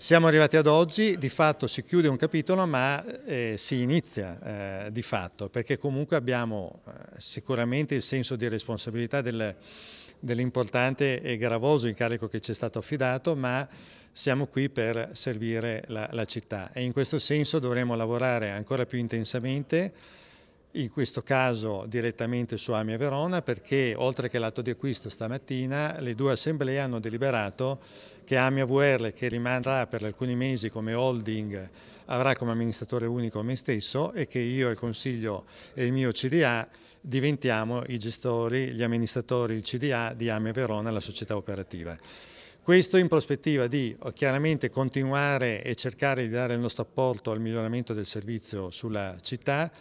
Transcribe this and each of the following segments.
Siamo arrivati ad oggi, di fatto si chiude un capitolo ma eh, si inizia eh, di fatto perché comunque abbiamo eh, sicuramente il senso di responsabilità del, dell'importante e gravoso incarico che ci è stato affidato ma siamo qui per servire la, la città e in questo senso dovremo lavorare ancora più intensamente in questo caso direttamente su Amia Verona perché oltre che l'atto di acquisto stamattina le due assemblee hanno deliberato che Amia VR che rimarrà per alcuni mesi come holding avrà come amministratore unico me stesso e che io, e il Consiglio e il mio CDA diventiamo i gestori, gli amministratori il CDA di Amia Verona, la società operativa. Questo in prospettiva di eh, chiaramente continuare e cercare di dare il nostro apporto al miglioramento del servizio sulla città,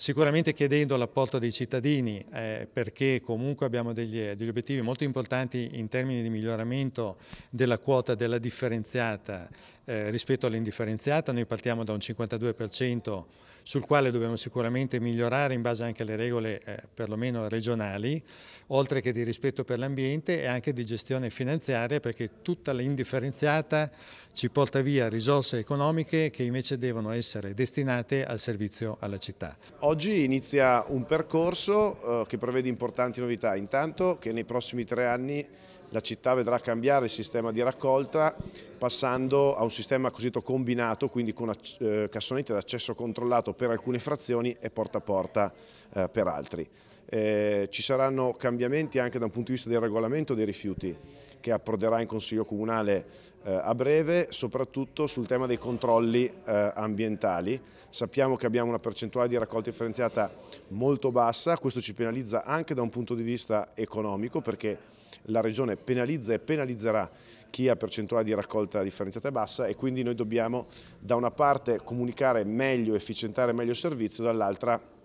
Sicuramente chiedendo l'apporto dei cittadini eh, perché comunque abbiamo degli, eh, degli, obiettivi molto importanti in termini di miglioramento della quota della differenziata eh, rispetto all'indifferenziata, noi partiamo da un 52% sul quale dobbiamo sicuramente migliorare in base anche alle regole eh, perlomeno regionali, oltre che di rispetto per l'ambiente e anche di gestione finanziaria perché tutta l'indifferenziata ci porta via risorse economiche che invece devono essere destinate al servizio alla città. Oggi inizia un percorso eh, che prevede importanti novità, intanto che nei prossimi tre anni la città vedrà cambiare il sistema di raccolta passando a un sistema cosiddetto combinato, quindi con eh, cassonetti ad accesso controllato per alcune frazioni e porta a porta eh, per altri. Eh, ci saranno cambiamenti anche da un punto di vista del regolamento dei rifiuti che approderà in Consiglio Comunale eh, a breve, soprattutto sul tema dei controlli eh, ambientali. Sappiamo che abbiamo una percentuale di raccolta differenziata molto bassa, questo ci penalizza anche da un punto di vista economico perché la Regione penalizza e penalizzerà chi ha percentuale di raccolta differenziata bassa e quindi noi dobbiamo da una parte comunicare meglio, efficientare meglio il servizio, dall'altra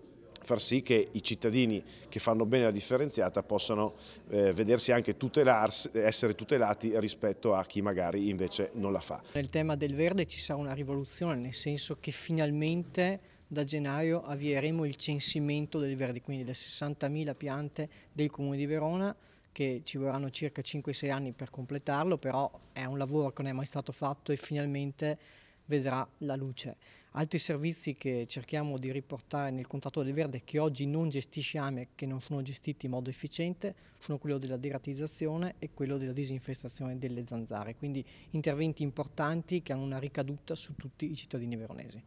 far sì che i cittadini che fanno bene la differenziata possano eh, vedersi anche essere tutelati rispetto a chi magari invece non la fa. Nel tema del verde ci sarà una rivoluzione, nel senso che finalmente da gennaio avvieremo il censimento del verde, quindi le 60.000 piante del Comune di Verona che ci vorranno circa 5-6 anni per completarlo, però è un lavoro che non è mai stato fatto e finalmente vedrà la luce. Altri servizi che cerchiamo di riportare nel contratto del verde che oggi non gestisce AME, che non sono gestiti in modo efficiente, sono quello della deratizzazione e quello della disinfestazione delle zanzare, quindi interventi importanti che hanno una ricaduta su tutti i cittadini veronesi.